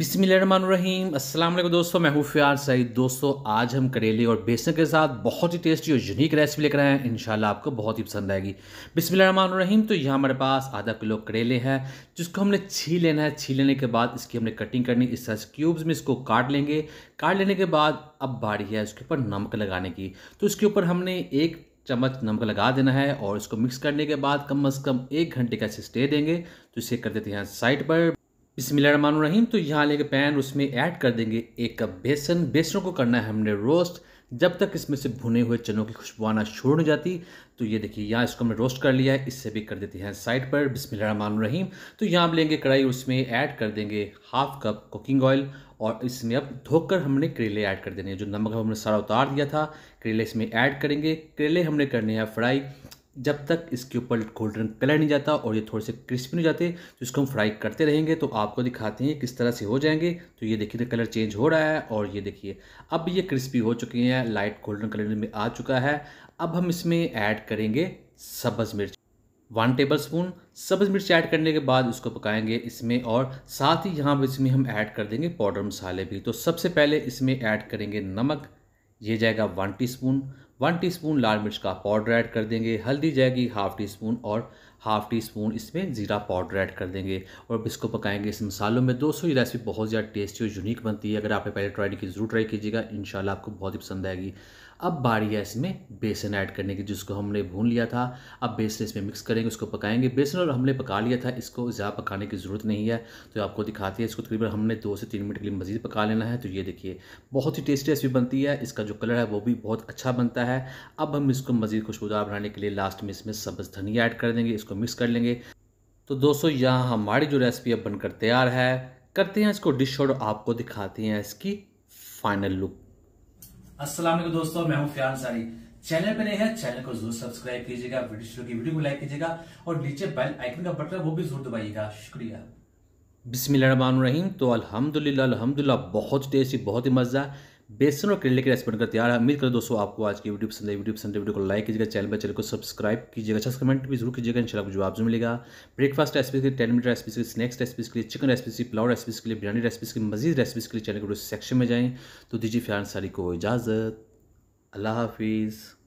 बिसमीम अस्सलाम वालेकुम दोस्तों मैं हूफ़ियार सईद दोस्तों आज हम करेले और बेसन के साथ बहुत ही टेस्टी और यूनिक रेसिपी लेकर आए हैं इंशाल्लाह आपको बहुत ही पसंद आएगी बिसमीम तो यहाँ हमारे पास आधा किलो करेले हैं जिसको हमने छी लेना है छी लेने के बाद इसकी हमने कटिंग करनी इस तरह से क्यूब्स में इसको काट लेंगे काट लेने के बाद अब बारी है उसके ऊपर नमक लगाने की तो इसके ऊपर हमने एक चम्मच नमक लगा देना है और इसको मिक्स करने के बाद कम अज़ कम एक घंटे का इसे स्टे देंगे तो इसे कर देते हैं साइड पर बिस्मिल्लाहमान रहीम तो यहाँ लेके पैन उसमें ऐड कर देंगे एक कप बेसन बेसन को करना है हमने रोस्ट जब तक इसमें से भुने हुए चनों की खुशबू आना शुरू हो जाती तो ये देखिए यहाँ इसको हमने रोस्ट कर लिया है इससे भी कर देते हैं साइड पर बिस्मिल्लाहमान रहीम तो यहाँ हम लेंगे कढ़ाई उसमें ऐड कर देंगे हाफ कप कुकिंग ऑयल और इसमें अब धोकर हमने करेले ऐड कर देने हैं जो नमक हमने सारा उतार दिया था करेले इसमें ऐड करेंगे करेले हमने करने हैं फ्राई जब तक इसके ऊपर गोल्डन कलर नहीं जाता और ये थोड़े से क्रिस्पी नहीं जाते तो इसको हम फ्राई करते रहेंगे तो आपको दिखाते हैं किस तरह से हो जाएंगे तो ये देखिए कलर चेंज हो रहा है और ये देखिए अब ये क्रिस्पी हो चुके हैं लाइट गोल्डन कलर में आ चुका है अब हम इसमें ऐड करेंगे सब्ज़ मिर्च वन टेबल स्पून सब्ज़ मिर्च ऐड करने के बाद उसको पकाएंगे इसमें और साथ ही यहाँ पर इसमें हम ऐड कर देंगे पाउडर मसाले भी तो सबसे पहले इसमें ऐड करेंगे नमक ये जाएगा वन टीस्पून वन टी लाल मिर्च का पाउडर ऐड कर देंगे हल्दी जाएगी हाफ़ टी स्पून और हाफ़ टी स्पून इसमें ज़ीरा पाउडर ऐड कर देंगे और इसको पकाएंगे इस मसालों में दोस्तों ये रेसिपी बहुत ज़्यादा टेस्टी और यूनिक बनती है अगर आपने पहले ट्राई नहीं की ज़रूर ट्राई कीजिएगा इन आपको बहुत ही पसंद आएगी अब बारी है इसमें बेसन ऐड करने की जिसको हमने भून लिया था अब बेसन इसमें मिक्स करेंगे उसको पकाएंगे बेसन और हमने पका लिया था इसको ज़्यादा पकाने की ज़रूरत नहीं है तो आपको दिखाती है इसको तकरीबन हमने दो से तीन मिनट के लिए मज़ीद पका लेना है तो ये देखिए बहुत ही टेस्टी रेसिपी बनती है इसका जो कलर है वो भी बहुत अच्छा बनता है है अब हम इसको मज़ीद खुशबूदार बनाने के लिए लास्ट में इसमें सब्ज़ धनिया ऐड कर देंगे इसको मिक्स कर लेंगे तो दोस्तों यहाँ हमारी जो रेसिपी अब बनकर तैयार है करते हैं इसको डिश और आपको दिखाते हैं इसकी फाइनल लुक असलम दोस्तों मैं हूँ फ्यान सारी चैनल पर नए हैं चैनल को जरूर सब्सक्राइब कीजिएगा वीडियो की वीडियो को लाइक कीजिएगा और नीचे बेल आइकन का बटन वो भी जरूर दबाइएगा शुक्रिया बिस्मिल्लाह रहीम तो अल्हम्दुलिल्लाह अल्हम्दुलिल्लाह बहुत टेस्टी बहुत ही मज़ा बेसन और करेले के रेसिपी बनकर तैयार है उम्मीद करें दोस्तों आपको आज की वीडियो पसंद है वीडियो पसंद है वीडियो को लाइक कीजिएगा चैनल पर चैनल को सब्सक्राइब कीजिएगा अच्छा कमेंट भी जरूर कीजिएगा इंशाल्लाह आपको जवाब मिलेगा ब्रेकफास्ट रेसिपी के लिए टेन मिनट रेसिपी के लिए स्नैक्स रेसिपीज के लिए चिकन रेसिपी की पुलाव रेसिपीज के लिए बिरयानी रेसिपीज की मजीद रेसिपीज के लिए चैनल के सेक्शन में जाएँ तो दीजिए फ्यान सारी को इजाज़त अल्लाह हाफिज़